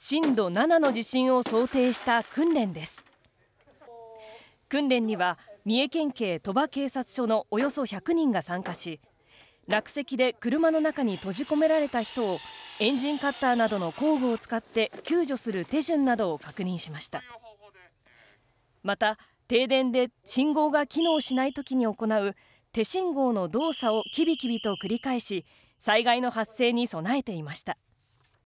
震度7の地震を想定した訓練です訓練には三重県警鳥羽警察署のおよそ100人が参加し落石で車の中に閉じ込められた人をエンジンカッターなどの工具を使って救助する手順などを確認しましたまた停電で信号が機能しないときに行う手信号の動作をキビキビと繰り返し災害の発生に備えていました